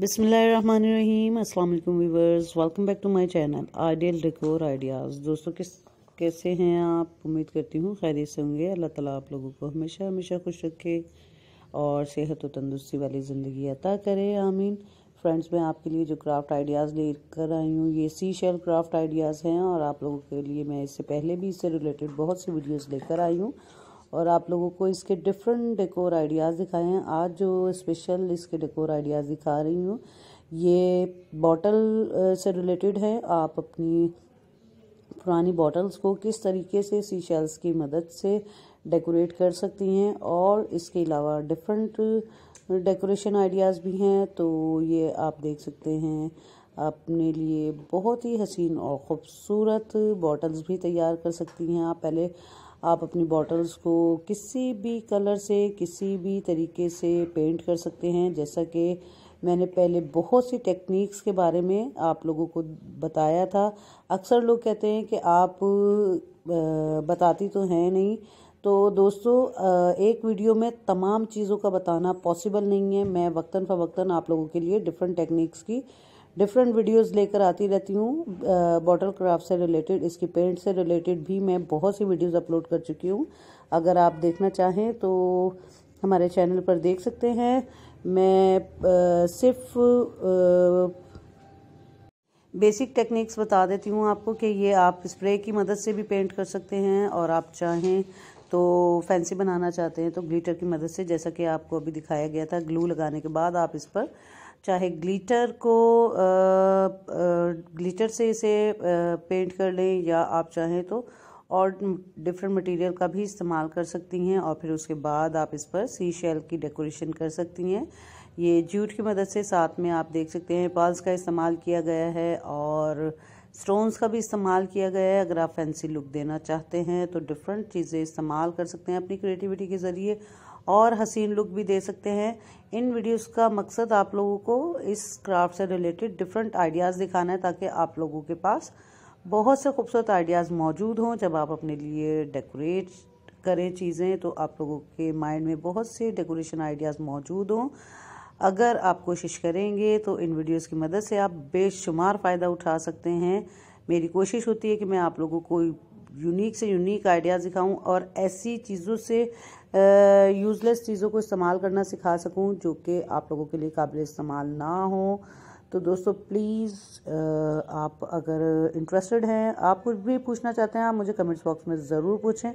बिसमीम अल्लाम viewers welcome back to my channel ideal decor ideas दोस्तों किस कैसे हैं आप उम्मीद करती हूँ खैरियत से होंगे अल्लाह ताला आप लोगों को हमेशा हमेशा खुश रखे और सेहत व तंदुरुस्ती वाली ज़िंदगी अता करे आमीन फ्रेंड्स मैं आपके लिए जो क्राफ्ट आइडियाज़ ले कर आई हूँ ये सी शेल क्राफ्ट आइडियाज़ हैं और आप लोगों के लिए मैं इससे पहले भी इससे रिलेटेड बहुत सी वीडियोज़ लेकर आई हूँ और आप लोगों को इसके डिफरेंट डेकोर आइडियाज़ दिखाए हैं आज जो स्पेशल इसके डेकोर आइडियाज़ दिखा रही हूँ ये बॉटल से रिलेटेड है आप अपनी पुरानी बॉटल्स को किस तरीके से सी शेल्स की मदद से डेकोरेट कर सकती हैं और इसके अलावा डिफरेंट डेकोरेशन आइडियाज़ भी हैं तो ये आप देख सकते हैं अपने लिए बहुत ही हसीन और ख़ूबसूरत बॉटल्स भी तैयार कर सकती हैं आप पहले आप अपनी बॉटल्स को किसी भी कलर से किसी भी तरीके से पेंट कर सकते हैं जैसा कि मैंने पहले बहुत सी टेक्निक्स के बारे में आप लोगों को बताया था अक्सर लोग कहते हैं कि आप बताती तो हैं नहीं तो दोस्तों एक वीडियो में तमाम चीज़ों का बताना पॉसिबल नहीं है मैं वक्ता फ़वक्ता आप लोगों के लिए डिफरेंट टेक्निक्स की डिफरेंट वीडियोस लेकर आती रहती हूँ बॉटल क्राफ्ट से रिलेटेड इसके पेंट से रिलेटेड भी मैं बहुत सी वीडियोस अपलोड कर चुकी हूँ अगर आप देखना चाहें तो हमारे चैनल पर देख सकते हैं मैं आ, सिर्फ आ, बेसिक टेक्निक्स बता देती हूँ आपको कि ये आप स्प्रे की मदद से भी पेंट कर सकते हैं और आप चाहें तो फैंसी बनाना चाहते हैं तो ग्लिटर की मदद से जैसा कि आपको अभी दिखाया गया था ग्लू लगाने के बाद आप इस पर चाहे ग्लिटर को आ, आ, ग्लिटर से इसे आ, पेंट कर लें या आप चाहें तो और डिफरेंट मटेरियल का भी इस्तेमाल कर सकती हैं और फिर उसके बाद आप इस पर सी शेल की डेकोरेशन कर सकती हैं ये जूट की मदद से साथ में आप देख सकते हैं पाल्स का इस्तेमाल किया गया है और स्टोन्स का भी इस्तेमाल किया गया है अगर आप फैंसी लुक देना चाहते हैं तो डिफरेंट चीज़ें इस्तेमाल कर सकते हैं अपनी क्रिएटिविटी के ज़रिए और हसीन लुक भी दे सकते हैं इन वीडियोस का मकसद आप लोगों को इस क्राफ्ट से रिलेटेड डिफरेंट आइडियाज़ दिखाना है ताकि आप लोगों के पास बहुत से खूबसूरत आइडियाज़ मौजूद हों जब आप अपने लिए डेकोरेट करें चीज़ें तो आप लोगों के माइंड में बहुत से डेकोरेशन आइडियाज़ मौजूद हों अगर आप कोशिश करेंगे तो इन वीडियोस की मदद से आप बेशुमार फ़ायदा उठा सकते हैं मेरी कोशिश होती है कि मैं आप लोगों को यूनिक से यूनिक आइडियाज़ दिखाऊं और ऐसी चीज़ों से यूज़लेस चीज़ों को इस्तेमाल करना सिखा सकूं जो कि आप लोगों के लिए काबिल इस्तेमाल ना हो तो दोस्तों प्लीज़ uh, आप अगर इंटरेस्टेड हैं आप कुछ भी पूछना चाहते हैं आप मुझे कमेंट्स बॉक्स में ज़रूर पूछें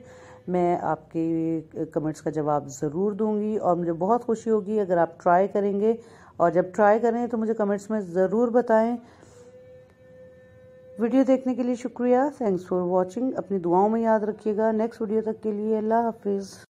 मैं आपके कमेंट्स uh, का जवाब ज़रूर दूंगी और मुझे बहुत खुशी होगी अगर आप ट्राई करेंगे और जब ट्राई करें तो मुझे कमेंट्स में ज़रूर बताएं वीडियो देखने के लिए शुक्रिया थैंक्स फॉर वॉचिंग अपनी दुआओं में याद रखिएगा नेक्स्ट वीडियो तक के लिए अल्लाह हाफिज़